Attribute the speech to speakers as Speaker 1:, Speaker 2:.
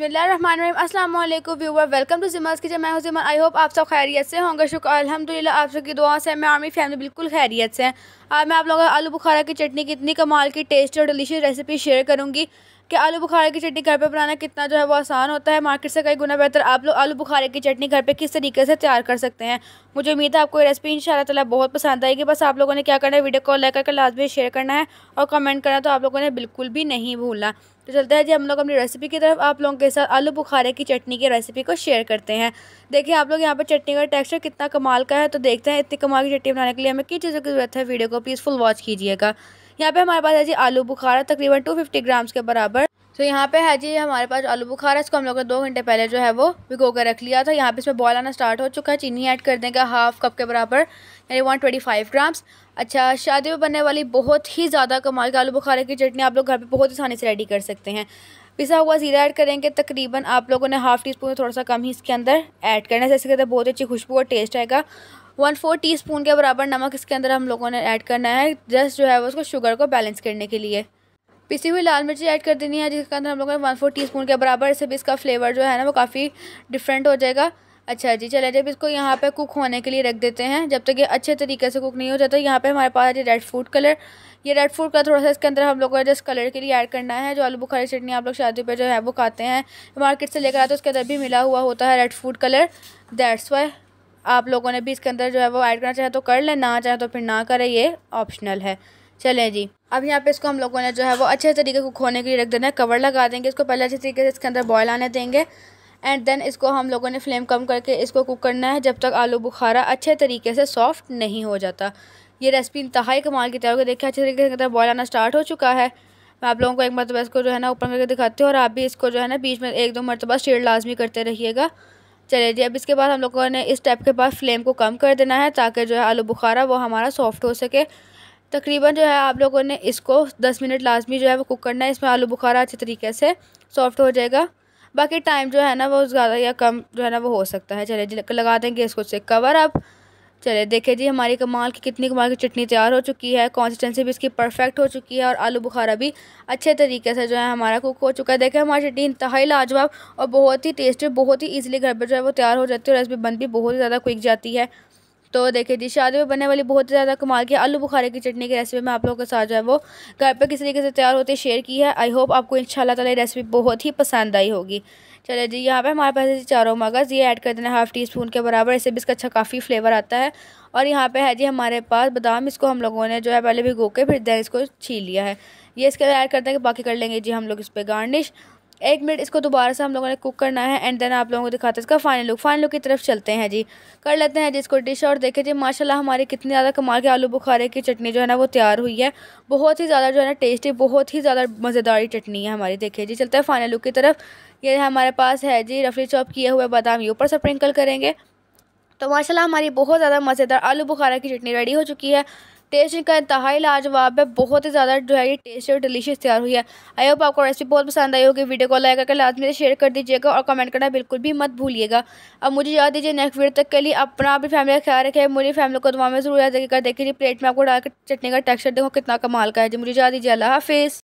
Speaker 1: बिस्मिल्लाम अस्सलाम वालेकुम viewer welcome to की जब मैं हूँ जिमल आई होप आप सब खैरियत से होंगे शुक्र अल्हम्दुलिल्लाह आप सबकी दुआ से मैं आर्मी फैमिली बिल्कुल खैरियत से आज मैं आप लोगों को आलू बुखारा की चटनी की इतनी कमाल की टेस्ट और डिलीशियस रेसिपी शेयर करूँगी कि आलू बुखारे की चटनी घर पर बनाना कितना जो है वो आसान होता है मार्केट से कई गुना बेहतर आप लोग आलू बुखारे की चटनी घर पर किस तरीके से तैयार कर सकते हैं मुझे उम्मीद है आपको ये रेसिपी इन ताला बहुत पसंद आएगी बस आप लोगों ने क्या करना है वीडियो को लाइक करके लाजमी शेयर करना है और कमेंट करना तो आप लोगों ने बिल्कुल भी नहीं भूलना तो चलते हैं जी हम लोग अपनी रेसिपी की तरफ आप लोगों के साथ आलू बुखारे की चटनी की रेसिपी को शेयर करते हैं देखिए आप लोग यहाँ पर चटनी का टेक्सचर कितना कमाल का है तो देखते हैं इतनी कमाल की चटनी बनाने के लिए हमें किस चीज़ों की ज़रूरत है वीडियो को प्लीज़ फुल वॉच कीजिएगा यहाँ पे हमारे पास है जी आलू बुखारा तकरीबन टू फिफ्टी ग्राम्स के बराबर तो यहाँ पे है जी हमारे पास आलू बुखारा इसको हम लोगों ने दो घंटे पहले जो है वो भिगो कर रख लिया था यहाँ पे इसमें बॉयल आना स्टार्ट हो चुका है चीनी ऐड कर देंगे हाफ कप के बराबर यानी वन ट्वेंटी फाइव ग्राम्स अच्छा शादी में बनने वाली बहुत ही ज़्यादा कमाल की आलू बुखारे की चटनी आप लोग घर पर बहुत आसानी से रेडी कर सकते हैं पिसा हुआ ज़ीरा ऐड करेंगे तकरीबन आप लोगों ने हाफ़ टी स्पून थोड़ा सा कम ही इसके अंदर ऐड करना है इसके अंदर बहुत अच्छी खुशबू और टेस्ट आएगा वन फोर टी स्पून के बराबर नमक इसके अंदर हम लोगों ने ऐड करना है जस्ट जो है वो उसको शुगर को बैलेंस करने के लिए पिसी हुई लाल मिर्ची ऐड कर देनी है जिसके अंदर हम लोगों ने वन फोर टी स्पून के बराबर इससे भी इसका फ्लेवर जो है ना वो काफ़ी डिफरेंट हो जाएगा अच्छा जी चले जब इसको यहाँ पे कुक होने के लिए रख देते हैं जब तक ये अच्छे तरीके से कुक नहीं हो जाता यहाँ पे हमारे पास ये रेड फूड कलर ये रेड फूड का थोड़ा सा इसके अंदर हम लोगों को जस्ट कलर के लिए ऐड करना है जो आलू बुखारी चटनी आप लोग शादी पे जो है वो खाते हैं मार्केट से लेकर आते हैं उसके अंदर भी मिला हुआ होता है red food colour that's why आप लोगों ने भी इसके अंदर जो है वो ऐड करना चाहे तो कर ले ना चाहे तो फिर ना करें ये ऑप्शनल है चलें जी अब यहाँ पे इसको हम लोगों ने जो है वो अच्छे तरीके को खोने के लिए रख देना है कवर लगा देंगे इसको पहले अच्छे तरीके से इसके अंदर बॉयल आने देंगे एंड देन इसको हम लोगों ने फ्लेम कम करके इसको कुक करना है जब तक आलू बुखारा अच्छे तरीके से सॉफ्ट नहीं हो जाता ये रेसिपी इंतहाई कमाल की तैयार देखिए अच्छे तरीके से अंदर बॉयल आना स्टार्ट हो चुका है मैं आप लोगों को एक मरतबा इसको जो है ना ओपन करके दिखाती हूँ और आप भी इसको जो है ना बीच में एक दो मरतबा शेड लाजमी करते रहिएगा चलिए जी अब इसके बाद हम लोगों ने इस टाइप के बाद फ्लेम को कम कर देना है ताकि जो है आलू बुखारा वो हमारा सॉफ्ट हो सके तकरीबन जो है आप लोगों ने इसको दस मिनट लाजमी जो है वो कुक करना है इसमें आलू बुखारा अच्छे तरीके से सॉफ्ट हो जाएगा बाकी टाइम जो है ना वो ज़्यादा या कम जो है ना वो हो सकता है चलिए जी लगा देंगे इसको से कवर अप चले देखिए जी हमारी कमाल की कितनी कमाल की चटनी तैयार हो चुकी है कॉन्सिस्टेंसी भी इसकी परफेक्ट हो चुकी है और आलू बुखारा भी अच्छे तरीके से जो है हमारा कुक हो चुका है देखें हमारी चटनी इंतहाई लाजवाब और बहुत ही टेस्टी बहुत ही ईजिली घर पर जो है वो तैयार हो जाती है और रेसिपी बन भी बहुत ही ज़्यादा क्विक जाती है तो देखिए जी शादी में बनने वाली बहुत ज़्यादा कमाल की आलू बुखारे की चटनी की रेसिपी मैं आप लोगों के साथ जो है वो घर पर किस तरीके से तैयार होते शेयर की है आई होप आपको इन तला रेसिपी बहुत ही पसंद आई होगी चले जी यहाँ पे हमारे पास है चारों मगज़ ये ऐड कर देना हाफ़ टी स्पून के बराबर इससे भी इसका अच्छा काफ़ी फ्लेवर आता है और यहाँ पे है जी हमारे पास बादाम इसको हम लोगों ने जो है पहले भिगो के फिर इसको छीन लिया है ये इसके ऐड करते हैं कि बाकी कर लेंगे जी हम लोग इस पर गार्निश एक मिनट इसको दोबारा से हम लोगों ने कुक करना है एंड देन आप लोगों को दिखाते हैं इसका फाइनल लुक फाइनल लुक की तरफ चलते हैं जी कर लेते हैं जी इसको डिश और देखें जी माशाल्लाह हमारे कितने ज़्यादा कमाल के आलू बुखारे की चटनी जो है ना वो तैयार हुई है बहुत ही ज़्यादा जो है ना टेस्टी बहुत ही ज़्यादा मज़ेदारी चटनी है हमारी देखिए जी चलते हैं फाइनल लुक की तरफ ये हमारे पास है जी रफली चॉप किए हुए बादाम ये ऊपर से करेंगे तो माशाल्लाह हमारी बहुत ज़्यादा मज़ेदार आलू बुखारा की चटनी रेडी हो चुकी है टेस्ट इनका इंतहाई लाजवाब है बहुत ही ज़्यादा जो है ये टेस्टी और डिलीशियस तैयार हुई है आई होप आपको रेसिपी बहुत पसंद आई होगी वीडियो को लाइक करके लाजमी से शेयर कर दीजिएगा और कमेंट करना बिल्कुल भी मत भूलिएगा अब मुझे याद दीजिए नेक्स्ट वीडियो तक के लिए अपना भी फैमिली का ख्याल रखें मेरी फैमिली को दुआ में जरूर याद रखिएगा देखिए प्लेट में आपको डाल के चटनी का टेक्सचर देखो कितना कमाल का है जी मुझे याद दीजिए अल्लाह हाफिज़